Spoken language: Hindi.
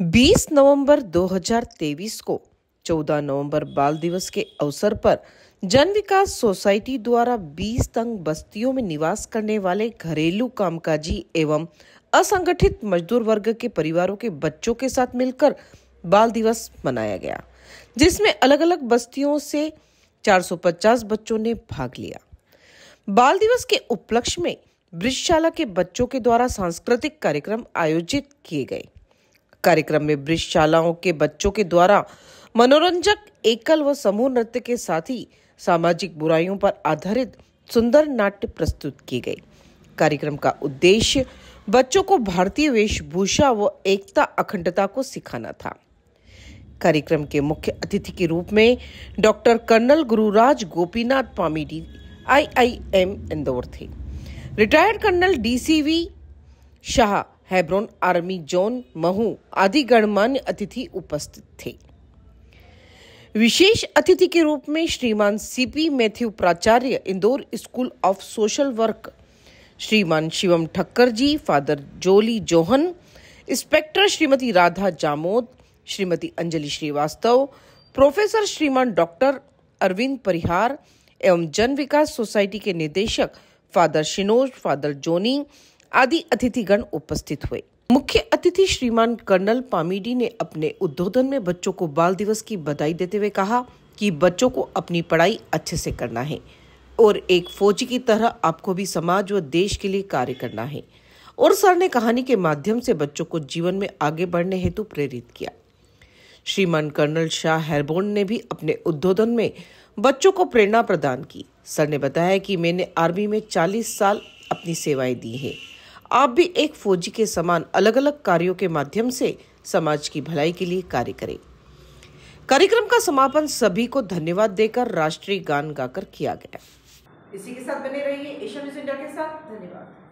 बीस नवम्बर दो हजार तेईस को चौदह नवम्बर बाल दिवस के अवसर पर जन विकास सोसाइटी द्वारा बीस तंग बस्तियों में निवास करने वाले घरेलू कामकाजी एवं असंगठित मजदूर वर्ग के परिवारों के बच्चों के साथ मिलकर बाल दिवस मनाया गया जिसमें अलग अलग बस्तियों से 450 बच्चों ने भाग लिया बाल दिवस के उपलक्ष्य में ब्रिजशाला के बच्चों के द्वारा सांस्कृतिक कार्यक्रम आयोजित किए गए कार्यक्रम में ब्रिजशालाओं के बच्चों के द्वारा मनोरंजक एकल व समूह नृत्य के साथ ही सामाजिक बुराइयों पर आधारित सुंदर नाट्य प्रस्तुत किए गए कार्यक्रम का उद्देश्य बच्चों को भारतीय वेशभूषा व एकता अखंडता को सिखाना था कार्यक्रम के मुख्य अतिथि के रूप में doctor colonel Gururaj Gopinath Pamidi IIM Indore थे retired colonel DCV Shah Hebron army zone Mhow आदि गणमान्य अतिथि उपस्थित थे विशेष अतिथि के रूप में श्रीमान सीपी मैथ्यू प्राचार्य Indore school of social work श्रीमान Shivam Thakkar ji father Jolly Johan inspector श्रीमती राधा जामोद श्रीमती अंजलि श्रीवास्तव प्रोफेसर श्रीमान डॉक्टर अरविंद परिहार एवं जन विकास सोसाइटी के निदेशक फादर शिनोज फादर जोनी आदि अतिथिगण उपस्थित हुए मुख्य अतिथि श्रीमान कर्नल पामीडी ने अपने उद्बोधन में बच्चों को बाल दिवस की बधाई देते हुए कहा कि बच्चों को अपनी पढ़ाई अच्छे से करना है और एक फौजी की तरह आपको भी समाज व देश के लिए कार्य करना है और सर ने कहानी के माध्यम से बच्चों को जीवन में आगे बढ़ने हेतु प्रेरित किया श्रीमान कर्नल शाह हेरबोन ने भी अपने उद्बोधन में बच्चों को प्रेरणा प्रदान की सर ने बताया कि मैंने आर्मी में 40 साल अपनी सेवाएं दी है आप भी एक फौजी के समान अलग अलग कार्यों के माध्यम से समाज की भलाई के लिए कार्य करें कार्यक्रम का समापन सभी को धन्यवाद देकर राष्ट्रीय गान गाकर किया गया इसी के साथ बने रहिए एशिया न्यूज इंडिया के साथ धन्यवाद